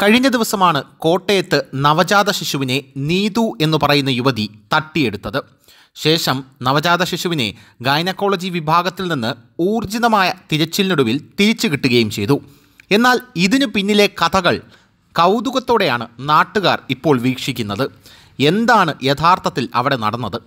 കഴിഞ്ഞ ദിവസമാണ് കോട്ടയത്ത് നവജാത ശിശുവിനെ നീതു എന്ന് പറയുന്ന യുവതി തട്ടിയെടുത്തത് ശേഷം നവജാത ശിശുവിനെ ഗൈനക്കോളജി വിഭാഗത്തിൽ നിന്ന് ഊർജിതമായ തിരച്ചിലിനൊടുവിൽ തിരിച്ചു കിട്ടുകയും ചെയ്തു എന്നാൽ ഇതിനു പിന്നിലെ കഥകൾ കൗതുകത്തോടെയാണ് നാട്ടുകാർ ഇപ്പോൾ വീക്ഷിക്കുന്നത് എന്താണ് യഥാർത്ഥത്തിൽ അവിടെ നടന്നത്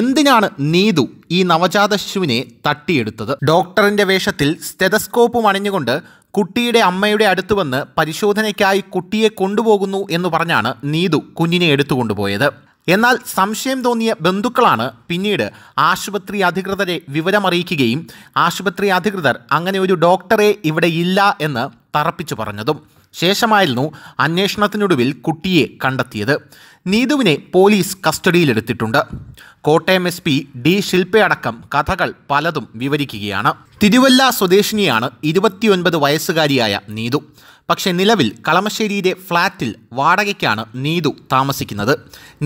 എന്തിനാണ് നീതു ഈ നവജാത ശിശുവിനെ തട്ടിയെടുത്തത് ഡോക്ടറിൻ്റെ വേഷത്തിൽ സ്റ്റെതസ്കോപ്പും അണിഞ്ഞുകൊണ്ട് കുട്ടിയുടെ അമ്മയുടെ അടുത്ത് വന്ന് പരിശോധനയ്ക്കായി കുട്ടിയെ കൊണ്ടുപോകുന്നു എന്ന് പറഞ്ഞാണ് നീതു കുഞ്ഞിനെ എടുത്തുകൊണ്ടുപോയത് എന്നാൽ സംശയം തോന്നിയ ബന്ധുക്കളാണ് പിന്നീട് ആശുപത്രി അധികൃതരെ വിവരമറിയിക്കുകയും ആശുപത്രി അധികൃതർ അങ്ങനെ ഒരു ഡോക്ടറെ ഇവിടെ ഇല്ല എന്ന് തറപ്പിച്ചു പറഞ്ഞതും ശേഷമായിരുന്നു അന്വേഷണത്തിനൊടുവിൽ കുട്ടിയെ കണ്ടെത്തിയത് നീതുവിനെ പോലീസ് കസ്റ്റഡിയിലെടുത്തിട്ടുണ്ട് കോട്ടയം എസ് പി ഡി ശില്പയടക്കം കഥകൾ പലതും വിവരിക്കുകയാണ് തിരുവല്ല സ്വദേശിനിയാണ് ഇരുപത്തിയൊൻപത് വയസ്സുകാരിയായ നീതു പക്ഷെ നിലവിൽ കളമശ്ശേരിയിലെ ഫ്ളാറ്റിൽ വാടകയ്ക്കാണ് നീതു താമസിക്കുന്നത്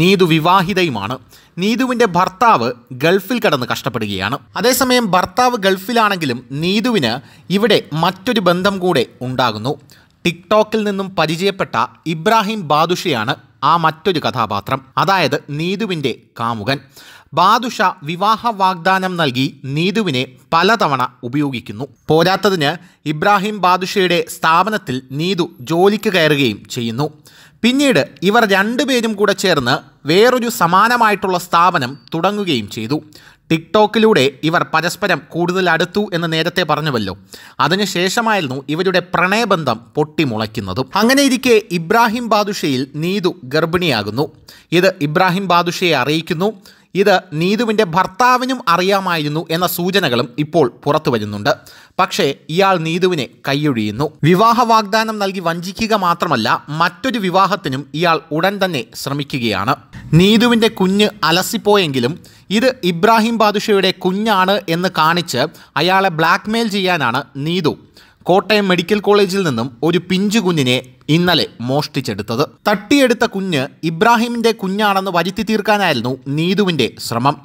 നീതു വിവാഹിതയുമാണ് നീതുവിൻ്റെ ഭർത്താവ് ഗൾഫിൽ കടന്ന് കഷ്ടപ്പെടുകയാണ് അതേസമയം ഭർത്താവ് ഗൾഫിലാണെങ്കിലും നീതുവിന് ഇവിടെ മറ്റൊരു ബന്ധം കൂടെ ഉണ്ടാകുന്നു ടിക്ടോക്കിൽ നിന്നും പരിചയപ്പെട്ട ഇബ്രാഹിം ബാദുഷയാണ് ആ മറ്റൊരു കഥാപാത്രം അതായത് നീതുവിൻ്റെ കാമുകൻ ബാദുഷ വിവാഹ വാഗ്ദാനം നൽകി നീതുവിനെ പലതവണ ഉപയോഗിക്കുന്നു പോരാത്തതിന് ഇബ്രാഹിം ബാദുഷയുടെ സ്ഥാപനത്തിൽ നീതു ജോലിക്ക് കയറുകയും ചെയ്യുന്നു പിന്നീട് ഇവർ രണ്ടുപേരും കൂടെ ചേർന്ന് വേറൊരു സമാനമായിട്ടുള്ള സ്ഥാപനം തുടങ്ങുകയും ചെയ്തു ടിക്ടോക്കിലൂടെ ഇവർ പരസ്പരം കൂടുതൽ അടുത്തു എന്ന് നേരത്തെ പറഞ്ഞുവല്ലോ അതിനുശേഷമായിരുന്നു ഇവരുടെ പ്രണയബന്ധം പൊട്ടിമുളയ്ക്കുന്നത് അങ്ങനെ ഇബ്രാഹിം ബാദുഷയിൽ നീതു ഗർഭിണിയാകുന്നു ഇത് ഇബ്രാഹിം ബാദുഷയെ അറിയിക്കുന്നു ഇത് നീതുവിൻ്റെ ഭർത്താവിനും അറിയാമായിരുന്നു എന്ന സൂചനകളും ഇപ്പോൾ പുറത്തു വരുന്നുണ്ട് പക്ഷേ ഇയാൾ നീതുവിനെ കൈയൊഴിയുന്നു വിവാഹ വാഗ്ദാനം നൽകി വഞ്ചിക്കുക മാത്രമല്ല മറ്റൊരു വിവാഹത്തിനും ഇയാൾ ഉടൻ തന്നെ ശ്രമിക്കുകയാണ് നീതുവിൻ്റെ കുഞ്ഞ് അലസിപ്പോയെങ്കിലും ഇത് ഇബ്രാഹിം ബാദുഷയുടെ കുഞ്ഞാണ് എന്ന് കാണിച്ച് അയാളെ ബ്ലാക്ക്മെയിൽ ചെയ്യാനാണ് നീതു കോട്ടയം മെഡിക്കൽ കോളേജിൽ നിന്നും ഒരു പിഞ്ചു കുഞ്ഞിനെ ഇന്നലെ മോഷ്ടിച്ചെടുത്തത് തട്ടിയെടുത്ത കുഞ്ഞ് ഇബ്രാഹിമിന്റെ കുഞ്ഞാണെന്ന് വരുത്തി തീർക്കാനായിരുന്നു നീതുവിന്റെ ശ്രമം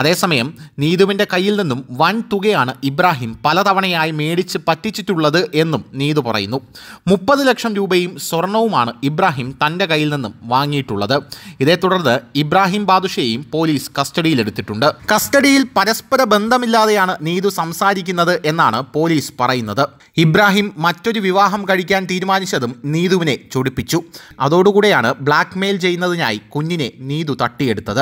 അതേസമയം നീതുവിന്റെ കയ്യിൽ നിന്നും വൻ തുകയാണ് ഇബ്രാഹിം പലതവണയായി മേടിച്ച് പറ്റിച്ചിട്ടുള്ളത് എന്നും നീതു പറയുന്നു മുപ്പത് ലക്ഷം രൂപയും സ്വർണവുമാണ് ഇബ്രാഹിം തന്റെ കയ്യിൽ നിന്നും വാങ്ങിയിട്ടുള്ളത് ഇതേ തുടർന്ന് ഇബ്രാഹിം ബാദുഷയെയും പോലീസ് കസ്റ്റഡിയിലെടുത്തിട്ടുണ്ട് കസ്റ്റഡിയിൽ പരസ്പര ബന്ധമില്ലാതെയാണ് നീതു സംസാരിക്കുന്നത് എന്നാണ് പോലീസ് പറയുന്നത് ഇബ്രാഹിം മറ്റൊരു വിവാഹം കഴിക്കാൻ തീരുമാനിച്ചതും നീതുവിനെ ചൊടിപ്പിച്ചു അതോടുകൂടെയാണ് ബ്ലാക്ക് മെയിൽ ചെയ്യുന്നതിനായി കുഞ്ഞിനെ നീതു തട്ടിയെടുത്തത്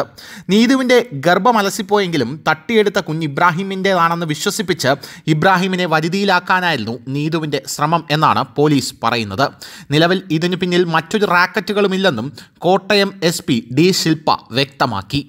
നീതുവിൻ്റെ ഗർഭമലസിപ്പോയെങ്കിലും തട്ടിയെടുത്ത കുഞ്ഞ് ഇബ്രാഹിമിൻ്റെതാണെന്ന് വിശ്വസിപ്പിച്ച് ഇബ്രാഹിമിനെ വരുതിയിലാക്കാനായിരുന്നു നീതുവിൻ്റെ ശ്രമം എന്നാണ് പോലീസ് പറയുന്നത് നിലവിൽ ഇതിനു പിന്നിൽ മറ്റൊരു റാക്കറ്റുകളുമില്ലെന്നും കോട്ടയം എസ് ഡി ശില്പ വ്യക്തമാക്കി